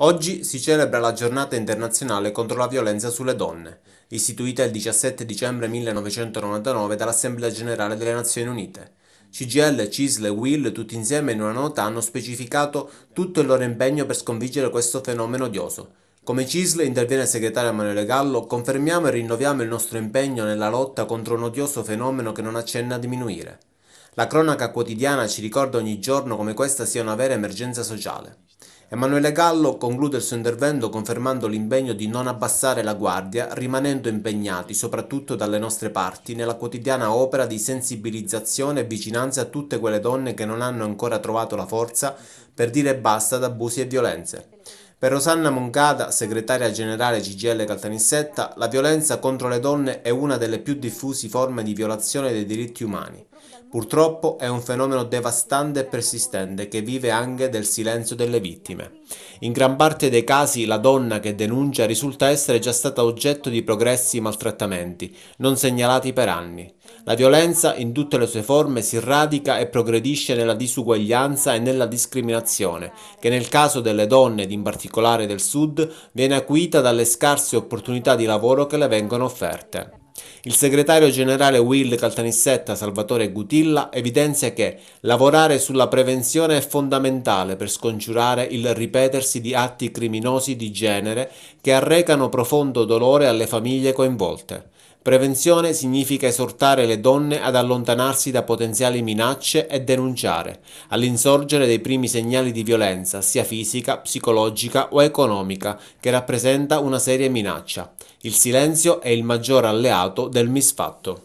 Oggi si celebra la giornata internazionale contro la violenza sulle donne, istituita il 17 dicembre 1999 dall'Assemblea Generale delle Nazioni Unite. CGL, CISL e WILL tutti insieme in una nota hanno specificato tutto il loro impegno per sconfiggere questo fenomeno odioso. Come CISL interviene il segretario Emanuele Gallo, confermiamo e rinnoviamo il nostro impegno nella lotta contro un odioso fenomeno che non accenna a diminuire. La cronaca quotidiana ci ricorda ogni giorno come questa sia una vera emergenza sociale. Emanuele Gallo conclude il suo intervento confermando l'impegno di non abbassare la guardia, rimanendo impegnati, soprattutto dalle nostre parti, nella quotidiana opera di sensibilizzazione e vicinanza a tutte quelle donne che non hanno ancora trovato la forza per dire basta ad abusi e violenze. Per Rosanna Moncada, segretaria generale CGL Caltanissetta, la violenza contro le donne è una delle più diffusi forme di violazione dei diritti umani. Purtroppo è un fenomeno devastante e persistente che vive anche del silenzio delle vittime. In gran parte dei casi la donna che denuncia risulta essere già stata oggetto di progressi maltrattamenti, non segnalati per anni. La violenza in tutte le sue forme si radica e progredisce nella disuguaglianza e nella discriminazione, che nel caso delle donne ed in particolare del sud viene acuita dalle scarse opportunità di lavoro che le vengono offerte. Il segretario generale Will Caltanissetta Salvatore Gutilla evidenzia che lavorare sulla prevenzione è fondamentale per scongiurare il ripetersi di atti criminosi di genere che arrecano profondo dolore alle famiglie coinvolte. Prevenzione significa esortare le donne ad allontanarsi da potenziali minacce e denunciare, all'insorgere dei primi segnali di violenza, sia fisica, psicologica o economica, che rappresenta una seria minaccia. Il silenzio è il maggior alleato del misfatto.